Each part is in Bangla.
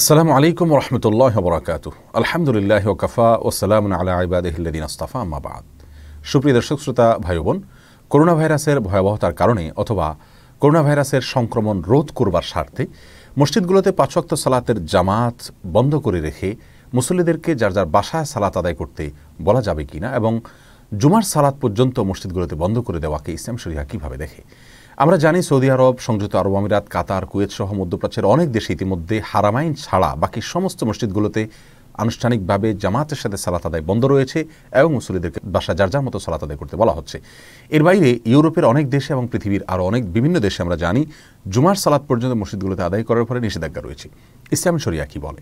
আসসালামু আলাইকুম রহমতুল্লাহ বরাকাত আলহামদুলিল্লাহ ওকাফা ও সালাম আলা ইবাদহিল্লিন আস্তাফা আমাবাদ সুপ্রিয় দর্শক শ্রোতা ভাই বোন করোনা ভাইরাসের ভয়াবহতার কারণে অথবা করোনা ভাইরাসের সংক্রমণ রোধ করবার স্বার্থে মসজিদগুলোতে পাঁচক্ত সালাতের জামাত বন্ধ করে রেখে মুসল্লিদেরকে যার যার বাসায় সালাত আদায় করতে বলা যাবে কি না এবং জুমার সালাত পর্যন্ত মসজিদগুলোতে বন্ধ করে দেওয়াকে ইসলাম শরিয়া কীভাবে দেখে আমরা জানি সৌদি আরব সংযুক্ত আরব আমিরাত কাতার কুয়েত সহ মধ্যপ্রাচ্যের অনেক দেশে ইতিমধ্যে হারামাইন ছাড়া বাকি সমস্ত মসজিদগুলোতে আনুষ্ঠানিকভাবে জামাতের সাথে সালাত আদায় বন্ধ রয়েছে এবং মুসলিদেরকে বাসা যার যার মতো সালাত আদায় করতে বলা হচ্ছে এর বাইরে ইউরোপের অনেক দেশে এবং পৃথিবীর আরও অনেক বিভিন্ন দেশে আমরা জানি জুমার সালাত পর্যন্ত মসজিদগুলোতে আদায় করার ফলে নিষেধাজ্ঞা রয়েছে ইসলাম শরিয়া কি বলে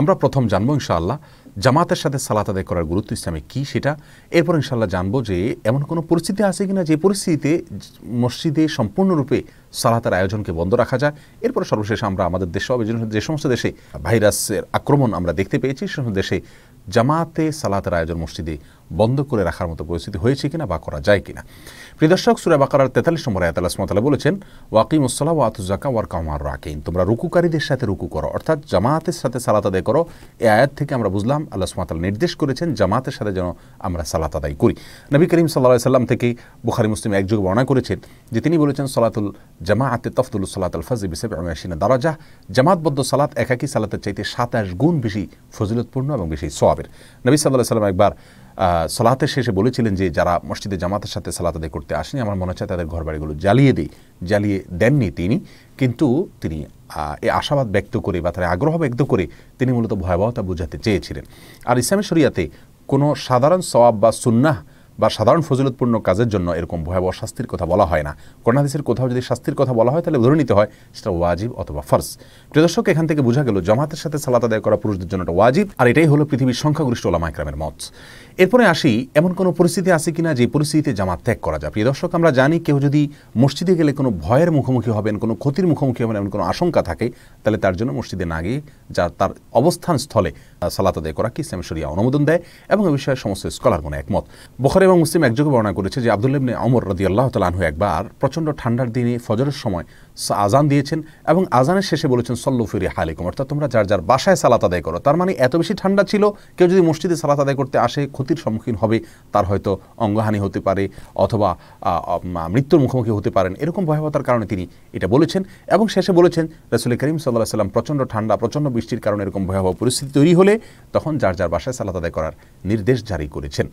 আমরা প্রথম জানবো ইনশাআল্লাহ জামাতের সাথে সালাত আদায় করার গুরুত্ব ইসলামে কি সেটা এরপর ইনশাল্লাহ জানবো যে এমন কোনো পরিস্থিতি আছে কিনা যে পরিস্থিতিতে মসজিদে সম্পূর্ণরূপে সালাতের আয়োজনকে বন্ধ রাখা যায় এরপর সর্বশেষ আমরা আমাদের দেশে যে সমস্ত দেশে ভাইরাসের আক্রমণ আমরা দেখতে পেয়েছি সেসব দেশে জামাতে সালাতের আয়োজন মসজিদে বন্ধ করে রাখার মতো পরিস্থিতি হয়েছে কিনা বা করা যায় কিনা প্রিদর্শক সুরে বাকার তেতাল্লিশ নম্বর আয়াতাল আসমাতালা বলেছেন ওয়াকিম ওয়াত জাকা ওয়ার কামার রাকিম তোমরা রুকুকারীদের সাথে রুকু করো অর্থাৎ জামাতের সাথে সালাত আদায় করো এ আয়াত থেকে আমরা বুঝলাম আল্লাহ সুমাতাল নির্দেশ করেছেন জামাতের সাথে যেন আমরা সালাত আদায় করি নবী করিম সাল্লাহ সাল্লাম থেকে বুখারি মুসলিম একযোগে বর্ণনা করেছেন যে তিনি বলেছেন সলাতুল জামাআতে তফতুল সালাত আল ফাজি বিসেব আমিনা দারাজা জামাতবদ্ধ সালাত একাকি সালাতের চাইতে সাতাশ গুণ বেশি ফজিলতপূর্ণ এবং বেশি সোয়াবের নবী সাল্লাহ সাল্লাম একবার সালাতের শেষে বলেছিলেন যে যারা মসজিদে জামাতের সাথে সালাত আদায় করতে আসেনি আমার মনে হচ্ছে তাদের ঘরবাড়িগুলো জ্বালিয়ে দিই জ্বালিয়ে দেননি তিনি কিন্তু তিনি এ আশাবাদ ব্যক্ত করে বা তার আগ্রহ ব্যক্ত করে তিনি মূলত ভয়াবহতা বোঝাতে চেয়েছিলেন আর ইসলামী শরিয়াতে কোনো সাধারণ সওয়াব বা সুন্নাহ বা সাধারণ ফজিলতপূর্ণ কাজের জন্য এরকম ভয়াবহ শাস্তির কথা বলা হয় না কর্ণাদেশের কোথাও যদি শাস্তির কথা বলা হয় তাহলে ধরে নিতে হয় সেটা ওয়াজিব অথবা ফর্জ প্রিয়দর্শক এখান থেকে বোঝা গেল জামাতের সাথে সালাত আদায় করা পুরুষদের জন্য একটা ওয়াজিব আর এটাই হলো পৃথিবীর সংখ্যাগরিষ্ঠ ওলামা ইকরামের মত এরপরে আসি এমন কোনো পরিস্থিতি আছে কিনা যে পরিস্থিতিতে জামাত ত্যাগ করা যায় প্রিয় দর্শক আমরা জানি কেউ যদি মসজিদে গেলে কোনো ভয়ের মুখোমুখি হবেন কোনো ক্ষতির মুখোমুখি হবেন এমন কোনো আশঙ্কা থাকে তাহলে তার জন্য মসজিদে না গিয়ে যা তার অবস্থান স্থলে সালাত আদায় করা কি ইসলাম শরিয়া অনুমোদন দেয় এবং এ বিষয়ে সমস্ত স্কলার স্কলারগণ একমত বখরে বুখারি এবং মুসলিম একযোগে বর্ণনা করেছে যে আবদুল্লাহ ইবনে অমর রদি আল্লাহ তালাহু একবার প্রচণ্ড ঠান্ডার দিনে ফজরের সময় আজান দিয়েছেন এবং আজানের শেষে বলেছেন সল্লু ফিরি হালিকুম অর্থাৎ তোমরা যার যার বাসায় সালাত আদায় করো তার মানে এত বেশি ঠান্ডা ছিল কেউ যদি মসজিদে সালাত আদায় করতে আসে ক্ষতির সম্মুখীন হবে তার হয়তো অঙ্গহানি হতে পারে অথবা মৃত্যুর মুখোমুখি হতে পারেন এরকম ভয়াবহতার কারণে তিনি এটা বলেছেন এবং শেষে বলেছেন রসুল করিম সাল্লাহ সাল্লাম প্রচণ্ড ঠান্ডা প্রচণ্ড বৃষ্টির কারণে এরকম ভয়াবহ পরিস্থিতি তৈরি হলে তখন যার যার বাসায় সালাত আদায় করার নির্দেশ জারি করেছেন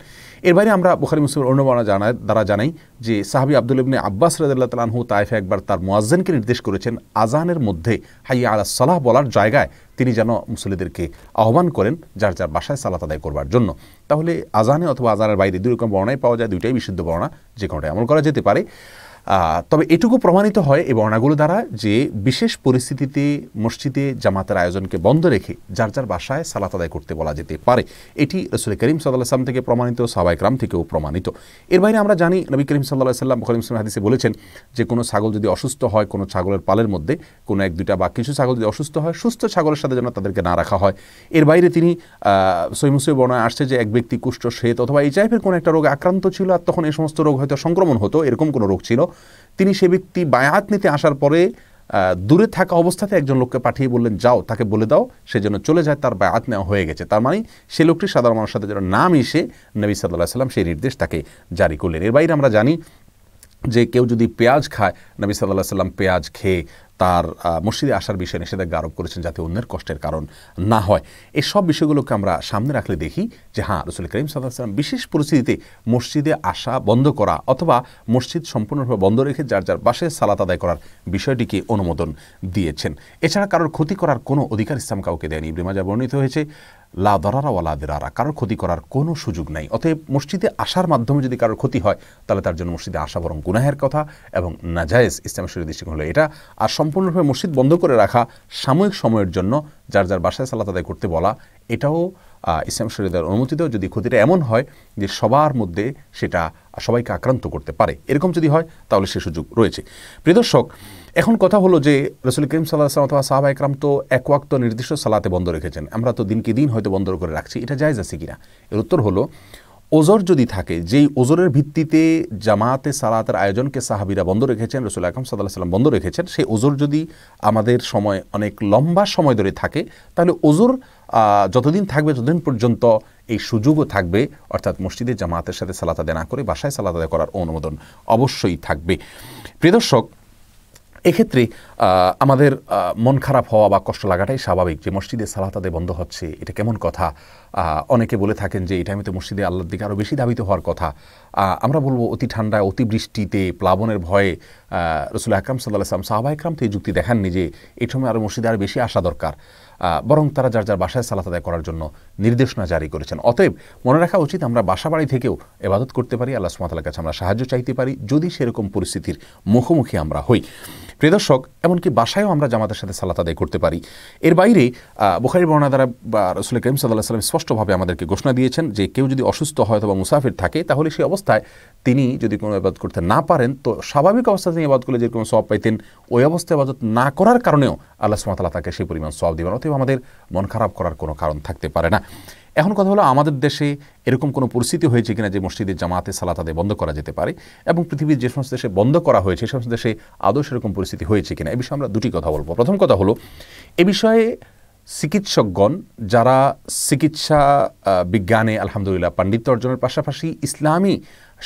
এর বাইরে আমরা বুখারি মুসলিমের অন্য বর্ণনা জানায় দ্বারা জানাই যে সাহাবি আব্দুল ইবনে আব্বাস রাজাল্লাহ তালাহু তাইফে একবার তার মোয়াজ্জিনকে নির্দেশ করেছেন আজানের মধ্যে হাইয়া আলা সালাহ বলার জায়গায় তিনি যেন মুসলিদেরকে আহ্বান করেন যার যার বাসায় সালাত আদায় করবার জন্য তাহলে আজানে অথবা আজানের বাইরে দুই রকম বর্ণায় পাওয়া যায় দুইটাই বিশুদ্ধ বর্ণা যে কোনোটাই আমল করা যেতে পারে তবে এটুকু প্রমাণিত হয় এই বর্ণাগুলো দ্বারা যে বিশেষ পরিস্থিতিতে মসজিদে জামাতের আয়োজনকে বন্ধ রেখে যার যার বাসায় সালাত আদায় করতে বলা যেতে পারে এটি রসুল করিম সাল্লাহ সাল্লাম থেকে প্রমাণিত গ্রাম থেকেও প্রমাণিত এর বাইরে আমরা জানি নবী করিম সাল্লাহ সাল্লাম বখরিম হাদিসে বলেছেন যে কোনো ছাগল যদি অসুস্থ হয় কোনো ছাগলের পালের মধ্যে কোনো এক দুটা বা কিছু ছাগল যদি অসুস্থ হয় সুস্থ ছাগলের সাথে যেন তাদেরকে না রাখা হয় এর বাইরে তিনি সৈমুসই বর্ণায় আসছে যে এক ব্যক্তি কুষ্ঠ শ্বেত অথবা এই টাইপের কোনো একটা রোগে আক্রান্ত ছিল আর তখন এই সমস্ত রোগ হয়তো সংক্রমণ হতো এরকম কোনো রোগ ছিল তিনি সে ব্যক্তি বায়াত নিতে আসার পরে দূরে থাকা অবস্থাতে একজন লোককে পাঠিয়ে বললেন যাও তাকে বলে দাও সে যেন চলে যায় তার বায়াত নেওয়া হয়ে গেছে তার মানে সে লোকটি সাধারণ মানুষের সাথে যেন নাম এসে নবী সাল্লাহ সাল্লাম সেই নির্দেশ তাকে জারি করলেন এর বাইরে আমরা জানি যে কেউ যদি পেঁয়াজ খায় নবী সাল্লাহ সাল্লাম পেঁয়াজ খেয়ে তার মসজিদে আসার বিষয়ে নিষেধাজ্ঞা আরোপ করেছেন যাতে অন্যের কষ্টের কারণ না হয় এই সব বিষয়গুলোকে আমরা সামনে রাখলে দেখি যে হ্যাঁ রসুল করিম সাল্লাম বিশেষ পরিস্থিতিতে মসজিদে আসা বন্ধ করা অথবা মসজিদ সম্পূর্ণরূপে বন্ধ রেখে যার যার বাসে সালাত আদায় করার বিষয়টিকে অনুমোদন দিয়েছেন এছাড়া কারোর ক্ষতি করার কোনো অধিকার ইসলাম কাউকে দেয়নি ইব্রিমাজা বর্ণিত হয়েছে লা দরারা ওয়ালা দিরারা কারোর ক্ষতি করার কোনো সুযোগ নাই অতএব মসজিদে আসার মাধ্যমে যদি কারোর ক্ষতি হয় তাহলে তার জন্য মসজিদে আসা বরং গুনাহের কথা এবং নাজায়েজ ইসলাম শরীর দৃষ্টিকোণ হলো এটা আর সম্পূর্ণরূপে মসজিদ বন্ধ করে রাখা সাময়িক সময়ের জন্য যার যার বাসায় সালাত আদায় করতে বলা এটাও ইসলাম শরীদার অনুমতি দেওয়া যদি ক্ষতিটা এমন হয় যে সবার মধ্যে সেটা সবাইকে আক্রান্ত করতে পারে এরকম যদি হয় তাহলে সে সুযোগ রয়েছে প্রিয়দর্শক এখন কথা হলো যে রসুল করিম সাল্লাহ আসলাম অথবা সাহাবা একরাম তো এক ওয়াক্ত নির্দিষ্ট সালাতে বন্ধ রেখেছেন আমরা তো দিনকে দিন হয়তো বন্ধ করে রাখছি এটা যায় আছে কিনা এর উত্তর হলো ওজোর যদি থাকে যেই ওজোরের ভিত্তিতে জামাতে সালাতের আয়োজনকে সাহাবিরা বন্ধ রেখেছেন রসুল আকরম সাল্লাহ সাল্লাম বন্ধ রেখেছেন সেই ওজোর যদি আমাদের সময় অনেক লম্বা সময় ধরে থাকে তাহলে ওজোর যতদিন থাকবে ততদিন পর্যন্ত এই সুযোগও থাকবে অর্থাৎ মসজিদের জামাতের সাথে সালাত আদায় না করে বাসায় সালাত আদায় করার অনুমোদন অবশ্যই থাকবে প্রিয়দর্শক এক্ষেত্রে আমাদের মন খারাপ হওয়া বা কষ্ট লাগাটাই স্বাভাবিক যে মসজিদে সালাতাদে বন্ধ হচ্ছে এটা কেমন কথা অনেকে বলে থাকেন যে এই টাইমে তো মসজিদে আল্লাহর দিকে আরও বেশি ধাবিত হওয়ার কথা আমরা বলবো অতি ঠান্ডায় অতিবৃষ্টিতে প্লাবনের ভয়ে রসুল আকরাম সাল্লাহ আসলাম সাহাবা একরাম তো এই যুক্তি দেখাননি যে এই সময় আরও মসজিদে আরও বেশি আসা দরকার বরং তারা যার যার বাসায় সালাত আদায় করার জন্য নির্দেশনা জারি করেছেন অতএব মনে রাখা উচিত আমরা বাসা বাড়ি থেকেও এবাদত করতে পারি আল্লাহ সুমাতালার কাছে আমরা সাহায্য চাইতে পারি যদি সেরকম পরিস্থিতির মুখোমুখি আমরা হই প্রিয় দর্শক এমনকি বাসায়ও আমরা জামাতের সাথে সালাত আদায় করতে পারি এর বাইরে বুখারি বর্ণা দ্বারা রসুল করিম সাল্লাহ সাল্লাম স্পষ্টভাবে আমাদেরকে ঘোষণা দিয়েছেন যে কেউ যদি অসুস্থ হয় অথবা মুসাফির থাকে তাহলে সেই অবস্থায় তিনি যদি কোনো এবাদ করতে না পারেন তো স্বাভাবিক অবস্থা তিনি এবাদ করলে যেরকম সব পাইতেন ওই অবস্থায় এবাদত না করার কারণেও আল্লাহ সুমাতাল্লাহ তাকে সেই পরিমাণ সব দেবেন অথবা আমাদের মন খারাপ করার কোনো কারণ থাকতে পারে না এখন কথা হলো আমাদের দেশে এরকম কোনো পরিস্থিতি হয়েছে কিনা যে মসজিদের জামাতে সালা তাদের বন্ধ করা যেতে পারে এবং পৃথিবীর যে সমস্ত দেশে বন্ধ করা হয়েছে সে সমস্ত দেশে আদৌ সেরকম পরিস্থিতি হয়েছে কিনা এ বিষয়ে আমরা দুটি কথা বলবো প্রথম কথা হলো এ বিষয়ে চিকিৎসকগণ যারা চিকিৎসা বিজ্ঞানে আলহামদুলিল্লাহ পাণ্ডিত্য অর্জনের পাশাপাশি ইসলামী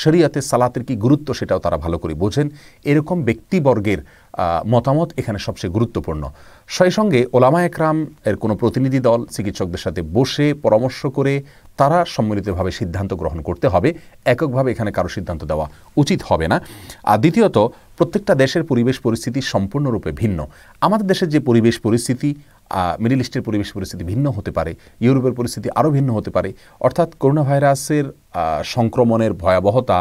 শরিয়াতে সালাতের কি গুরুত্ব সেটাও তারা ভালো করে বোঝেন এরকম ব্যক্তিবর্গের মতামত এখানে সবচেয়ে গুরুত্বপূর্ণ সেই সঙ্গে ওলামা একরাম এর কোনো প্রতিনিধি দল চিকিৎসকদের সাথে বসে পরামর্শ করে তারা সম্মিলিতভাবে সিদ্ধান্ত গ্রহণ করতে হবে এককভাবে এখানে কারো সিদ্ধান্ত দেওয়া উচিত হবে না আর দ্বিতীয়ত প্রত্যেকটা দেশের পরিবেশ পরিস্থিতি সম্পূর্ণরূপে ভিন্ন আমাদের দেশের যে পরিবেশ পরিস্থিতি মিডিল ইস্টের পরিবেশ পরিস্থিতি ভিন্ন হতে পারে ইউরোপের পরিস্থিতি আরও ভিন্ন হতে পারে অর্থাৎ করোনা ভাইরাসের সংক্রমণের ভয়াবহতা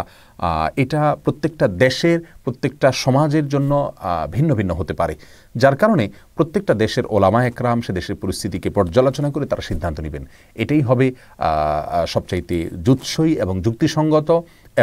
এটা প্রত্যেকটা দেশের প্রত্যেকটা সমাজের জন্য ভিন্ন ভিন্ন হতে পারে যার কারণে প্রত্যেকটা দেশের ওলামা একরাম সে দেশের পরিস্থিতিকে পর্যালোচনা করে তারা সিদ্ধান্ত নেবেন এটাই হবে সবচাইতে জুৎসই এবং যুক্তিসঙ্গত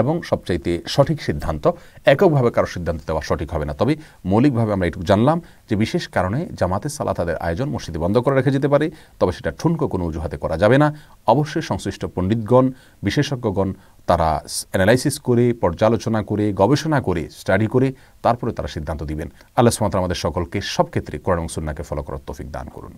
এবং সবচাইতে সঠিক সিদ্ধান্ত এককভাবে কারো সিদ্ধান্ত দেওয়া সঠিক হবে না তবে মৌলিকভাবে আমরা এটুকু জানলাম যে বিশেষ কারণে জামাতে সালা তাদের আয়োজন মসজিদে বন্ধ করে রেখে যেতে পারে তবে সেটা ঠুনকো কোনো অজুহাতে করা যাবে না অবশ্যই সংশ্লিষ্ট পণ্ডিতগণ বিশেষজ্ঞ বিশেষজ্ঞগণ তারা অ্যানালাইসিস করে পর্যালোচনা করে গবেষণা করে স্টাডি করে তারপরে তারা সিদ্ধান্ত দিবেন আল্লাহ সুমাত আমাদের সকলকে সব ক্ষেত্রে কোরআন সুন্নাকে ফলো করার তৌফিক দান করুন